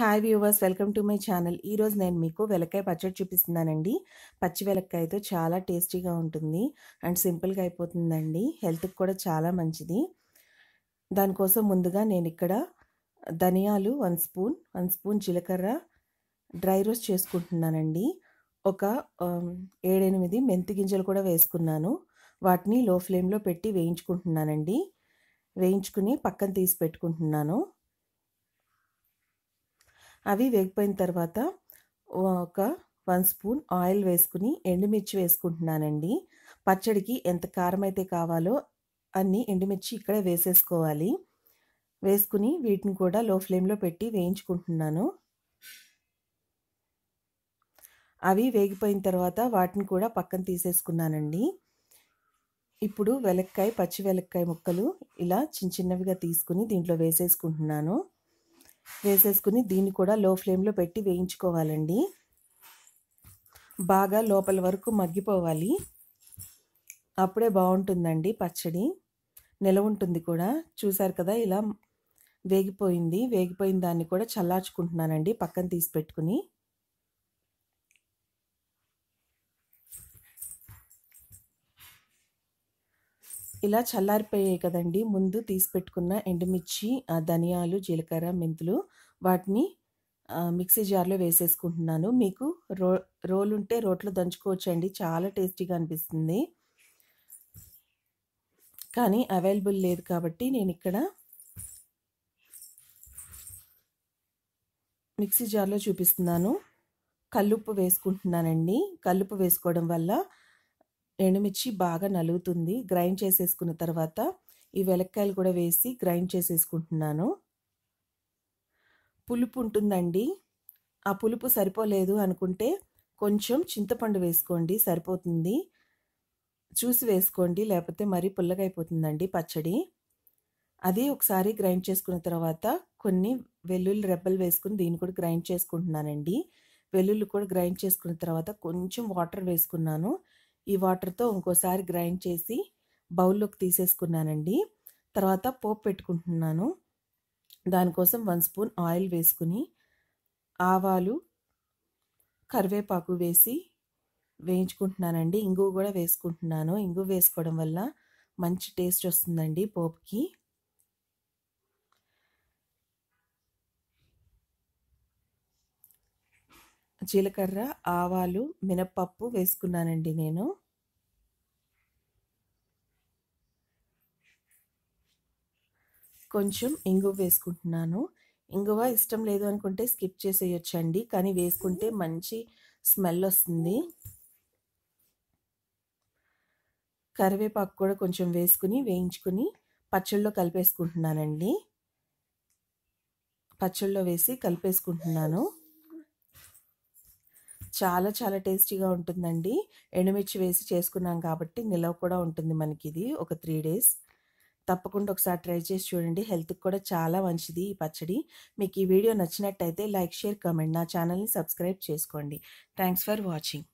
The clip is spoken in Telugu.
hi viewers welcome to my channel ఈరోజు నేను మీకు వెలక్కాయ పచ్చడి చూపిస్తున్నానండి పచ్చి వెలక్కాయతో చాలా టేస్టీగా ఉంటుంది అండ్ సింపుల్గా అయిపోతుందండి హెల్త్కి కూడా చాలా మంచిది దానికోసం ముందుగా నేను ఇక్కడ ధనియాలు వన్ స్పూన్ వన్ స్పూన్ జీలకర్ర డ్రై రోస్ట్ చేసుకుంటున్నానండి ఒక ఏడెనిమిది మెంతి గింజలు కూడా వేసుకున్నాను వాటిని లో ఫ్లేమ్లో పెట్టి వేయించుకుంటున్నానండి వేయించుకుని పక్కన తీసి పెట్టుకుంటున్నాను అవి వేగిపోయిన తర్వాత ఒక వన్ స్పూన్ ఆయిల్ వేసుకుని ఎండుమిర్చి వేసుకుంటున్నానండి పచ్చడికి ఎంత కారం అయితే కావాలో అన్నీ ఎండుమిర్చి ఇక్కడే వేసేసుకోవాలి వేసుకుని వీటిని కూడా లో ఫ్లేమ్లో పెట్టి వేయించుకుంటున్నాను అవి వేగిపోయిన తర్వాత వాటిని కూడా పక్కన తీసేసుకున్నానండి ఇప్పుడు వెలక్కాయ పచ్చి వెలక్కాయ ముక్కలు ఇలా చిన్న చిన్నవిగా తీసుకుని దీంట్లో వేసేసుకుంటున్నాను వేసేసుకుని దీన్ని కూడా లో ఫ్లేమ్లో పెట్టి వేయించుకోవాలండి బాగా లోపల వరకు మగ్గిపోవాలి అప్పుడే బాగుంటుందండి పచ్చడి నిలవ ఉంటుంది కూడా చూసారు కదా ఇలా వేగిపోయింది వేగిపోయిన దాన్ని కూడా చల్లార్చుకుంటున్నానండి పక్కన తీసి పెట్టుకుని ఇలా చల్లారిపోయాయి కదండి ముందు తీసి పెట్టుకున్న ఎండుమిర్చి ధనియాలు జీలకర్ర మెంతులు వాటిని మిక్సీ జార్లో వేసేసుకుంటున్నాను మీకు రో రోలు ఉంటే రోట్లో దంచుకోవచ్చండి చాలా టేస్టీగా అనిపిస్తుంది కానీ అవైలబుల్ లేదు కాబట్టి నేను ఇక్కడ మిక్సీ జార్లో చూపిస్తున్నాను కల్లుప్పు వేసుకుంటున్నానండి కల్లుప్పు వేసుకోవడం వల్ల ఎండుమిర్చి బాగా నలుగుతుంది గ్రైండ్ చేసేసుకున్న తర్వాత ఈ వెలక్కాయలు కూడా వేసి గ్రైండ్ చేసేసుకుంటున్నాను పులుపు ఉంటుందండి ఆ పులుపు సరిపోలేదు అనుకుంటే కొంచెం చింతపండు వేసుకోండి సరిపోతుంది చూసి వేసుకోండి లేకపోతే మరీ పుల్లగా అయిపోతుందండి పచ్చడి అది ఒకసారి గ్రైండ్ చేసుకున్న తర్వాత కొన్ని వెల్లుల్లి రెబ్బలు వేసుకుని దీన్ని కూడా గ్రైండ్ చేసుకుంటున్నానండి వెల్లుల్లి కూడా గ్రైండ్ చేసుకున్న తర్వాత కొంచెం వాటర్ వేసుకున్నాను ఈ వాటర్తో ఇంకోసారి గ్రైండ్ చేసి బౌల్లోకి తీసేసుకున్నానండి తర్వాత పోపు పెట్టుకుంటున్నాను దానికోసం వన్ స్పూన్ ఆయిల్ వేసుకుని ఆవాలు కరివేపాకు వేసి వేయించుకుంటున్నానండి ఇంగు కూడా వేసుకుంటున్నాను ఇంగు వేసుకోవడం వల్ల మంచి టేస్ట్ వస్తుందండి పోపుకి జీలకర్ర ఆవాలు మినప్పప్పు వేసుకున్నానండి నేను కొంచెం ఇంగువ వేసుకుంటున్నాను ఇంగువ ఇష్టం లేదు అనుకుంటే స్కిప్ చేసేయొచ్చండి కానీ వేసుకుంటే మంచి స్మెల్ వస్తుంది కరివేపాకు కూడా కొంచెం వేసుకుని వేయించుకుని పచ్చళ్ళలో కలిపేసుకుంటున్నానండి పచ్చళ్ళలో వేసి కలిపేసుకుంటున్నాను చాలా చాలా టేస్టీగా ఉంటుందండి ఎండుమిర్చి వేసి చేసుకున్నాం కాబట్టి నిలవ కూడా ఉంటుంది మనకి ఇది ఒక త్రీ డేస్ తప్పకుండా ఒకసారి ట్రై చేసి చూడండి హెల్త్కి కూడా చాలా మంచిది ఈ పచ్చడి మీకు ఈ వీడియో నచ్చినట్టయితే లైక్ షేర్ కమెంట్ నా ఛానల్ని సబ్స్క్రైబ్ చేసుకోండి థ్యాంక్స్ ఫర్ వాచింగ్